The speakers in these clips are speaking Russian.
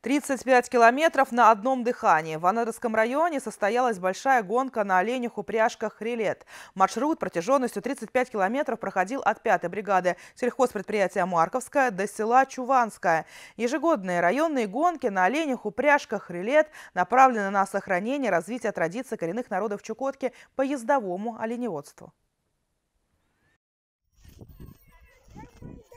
35 километров на одном дыхании. В Анадырском районе состоялась большая гонка на оленях-упряжках релет Маршрут протяженностью 35 километров проходил от 5-й бригады сельхозпредприятия Марковская до села Чуванское. Ежегодные районные гонки на оленях-упряжках релет направлены на сохранение и развитие традиций коренных народов Чукотки по ездовому оленеводству.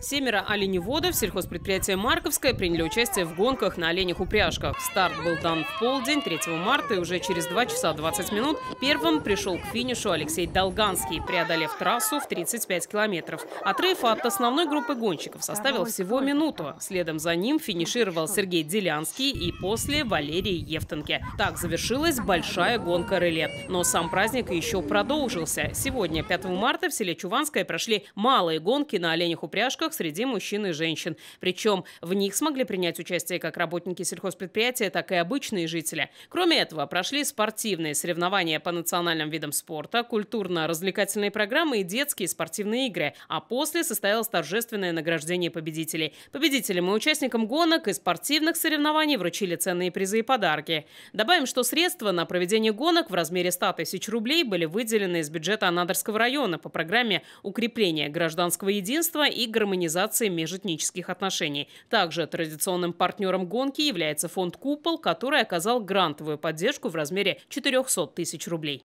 Семеро оленеводов сельхозпредприятия «Марковское» приняли участие в гонках на оленях-упряжках. Старт был дан в полдень 3 марта и уже через 2 часа 20 минут первым пришел к финишу Алексей Долганский, преодолев трассу в 35 километров. Отрыв от основной группы гонщиков составил всего минуту. Следом за ним финишировал Сергей Делянский и после Валерий Евтенке. Так завершилась большая гонка релет, Но сам праздник еще продолжился. Сегодня, 5 марта, в селе Чуванское прошли малые гонки на оленях-упряжках регионах среди мужчин и женщин. Причем в них смогли принять участие как работники сельхозпредприятия, так и обычные жители. Кроме этого, прошли спортивные соревнования по национальным видам спорта, культурно-развлекательные программы и детские спортивные игры. А после состоялось торжественное награждение победителей. Победителям и участникам гонок и спортивных соревнований вручили ценные призы и подарки. Добавим, что средства на проведение гонок в размере 100 тысяч рублей были выделены из бюджета Анадырского района по программе «Укрепление гражданского единства и гармонизации организации межэтнических отношений. Также традиционным партнером гонки является фонд «Купол», который оказал грантовую поддержку в размере 400 тысяч рублей.